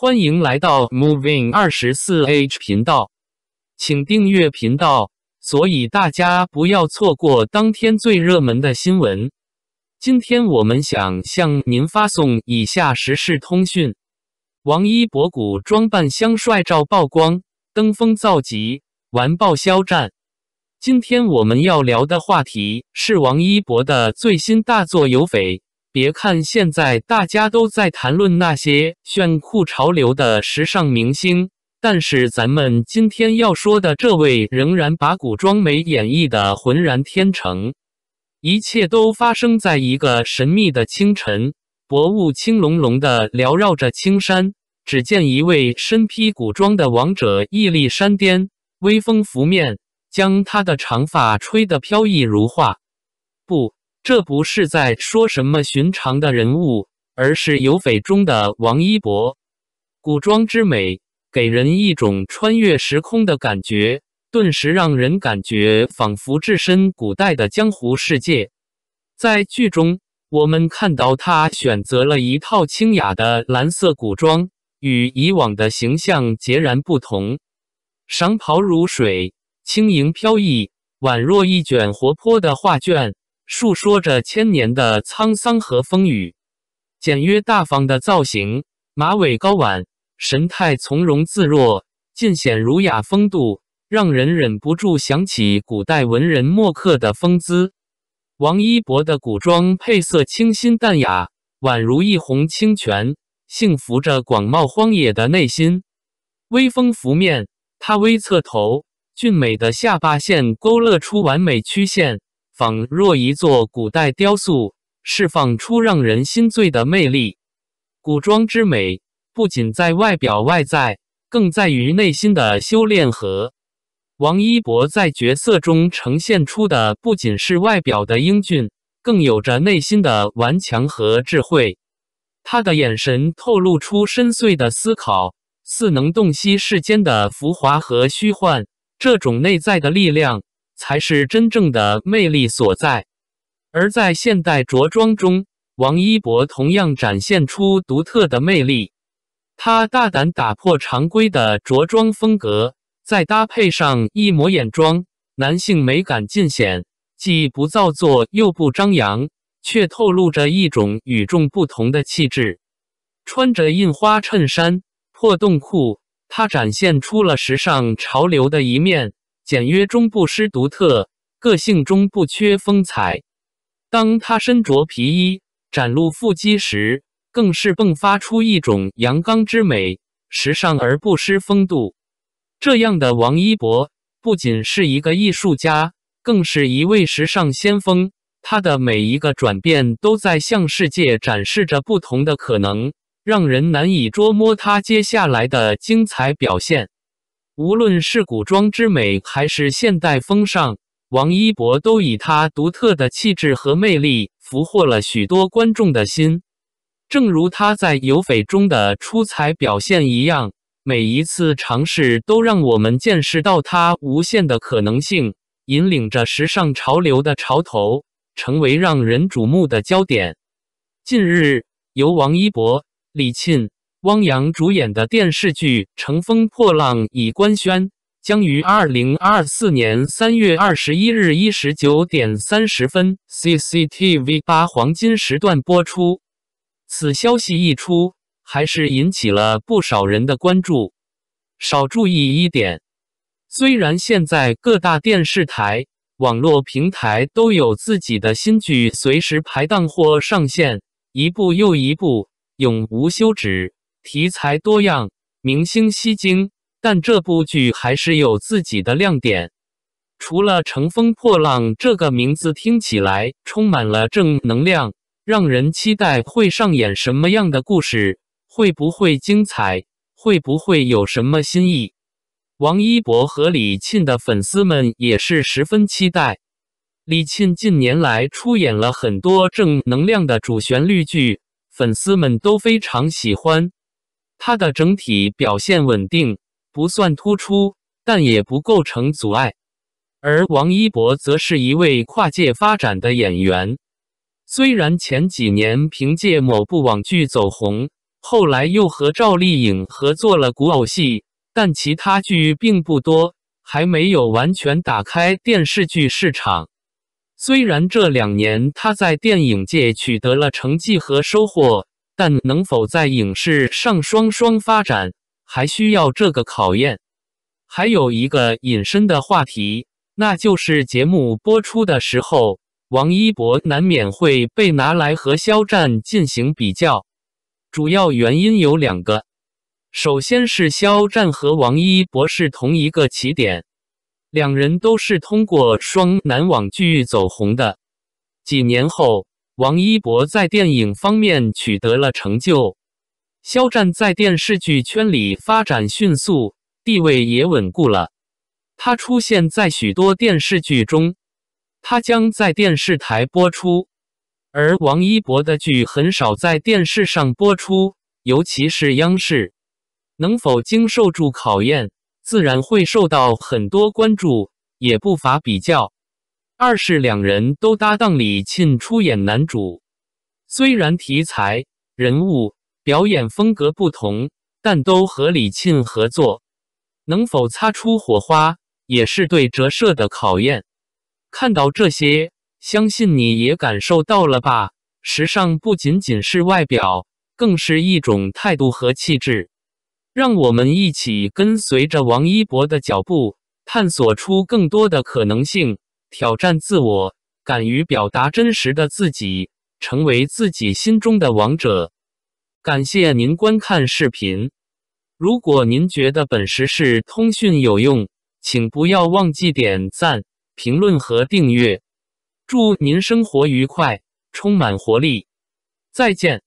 欢迎来到 Moving 二十四 H 频道，请订阅频道，所以大家不要错过当天最热门的新闻。今天我们想向您发送以下时事通讯：王一博古装扮相帅照曝光，登峰造极，完爆肖战。今天我们要聊的话题是王一博的最新大作《有匪》。别看现在大家都在谈论那些炫酷潮流的时尚明星，但是咱们今天要说的这位仍然把古装美演绎的浑然天成。一切都发生在一个神秘的清晨，薄雾轻隆隆的缭绕着青山。只见一位身披古装的王者屹立山巅，微风拂面，将他的长发吹得飘逸如画。不。这不是在说什么寻常的人物，而是游匪中的王一博。古装之美，给人一种穿越时空的感觉，顿时让人感觉仿佛置身古代的江湖世界。在剧中，我们看到他选择了一套清雅的蓝色古装，与以往的形象截然不同。长袍如水，轻盈飘逸，宛若一卷活泼的画卷。述说着千年的沧桑和风雨，简约大方的造型，马尾高挽，神态从容自若，尽显儒雅风度，让人忍不住想起古代文人墨客的风姿。王一博的古装配色清新淡雅，宛如一泓清泉，幸福着广袤荒野的内心。微风拂面，他微侧头，俊美的下巴线勾勒出完美曲线。仿若一座古代雕塑，释放出让人心醉的魅力。古装之美不仅在外表外在，更在于内心的修炼和。王一博在角色中呈现出的不仅是外表的英俊，更有着内心的顽强和智慧。他的眼神透露出深邃的思考，似能洞悉世间的浮华和虚幻。这种内在的力量。才是真正的魅力所在。而在现代着装中，王一博同样展现出独特的魅力。他大胆打破常规的着装风格，再搭配上一抹眼妆，男性美感尽显，既不造作又不张扬，却透露着一种与众不同的气质。穿着印花衬衫、破洞裤，他展现出了时尚潮流的一面。简约中不失独特，个性中不缺风采。当他身着皮衣，展露腹肌时，更是迸发出一种阳刚之美，时尚而不失风度。这样的王一博，不仅是一个艺术家，更是一位时尚先锋。他的每一个转变，都在向世界展示着不同的可能，让人难以捉摸他接下来的精彩表现。无论是古装之美还是现代风尚，王一博都以他独特的气质和魅力俘获了许多观众的心。正如他在《有翡》中的出彩表现一样，每一次尝试都让我们见识到他无限的可能性，引领着时尚潮流的潮头，成为让人瞩目的焦点。近日，由王一博、李沁。汪洋主演的电视剧《乘风破浪》已官宣，将于二零二四年三月二十一日一9九点三十分 CCTV 八黄金时段播出。此消息一出，还是引起了不少人的关注。少注意一点，虽然现在各大电视台、网络平台都有自己的新剧随时排档或上线，一部又一部，永无休止。题材多样，明星吸睛，但这部剧还是有自己的亮点。除了“乘风破浪”这个名字听起来充满了正能量，让人期待会上演什么样的故事，会不会精彩，会不会有什么新意？王一博和李沁的粉丝们也是十分期待。李沁近年来出演了很多正能量的主旋律剧，粉丝们都非常喜欢。他的整体表现稳定，不算突出，但也不构成阻碍。而王一博则是一位跨界发展的演员，虽然前几年凭借某部网剧走红，后来又和赵丽颖合作了古偶戏，但其他剧并不多，还没有完全打开电视剧市场。虽然这两年他在电影界取得了成绩和收获。但能否在影视上双双发展，还需要这个考验。还有一个隐身的话题，那就是节目播出的时候，王一博难免会被拿来和肖战进行比较。主要原因有两个，首先是肖战和王一博是同一个起点，两人都是通过双男网剧走红的。几年后。王一博在电影方面取得了成就，肖战在电视剧圈里发展迅速，地位也稳固了。他出现在许多电视剧中，他将在电视台播出，而王一博的剧很少在电视上播出，尤其是央视。能否经受住考验，自然会受到很多关注，也不乏比较。二是两人都搭档李沁出演男主，虽然题材、人物、表演风格不同，但都和李沁合作，能否擦出火花也是对折射的考验。看到这些，相信你也感受到了吧？时尚不仅仅是外表，更是一种态度和气质。让我们一起跟随着王一博的脚步，探索出更多的可能性。挑战自我，敢于表达真实的自己，成为自己心中的王者。感谢您观看视频。如果您觉得本时事通讯有用，请不要忘记点赞、评论和订阅。祝您生活愉快，充满活力。再见。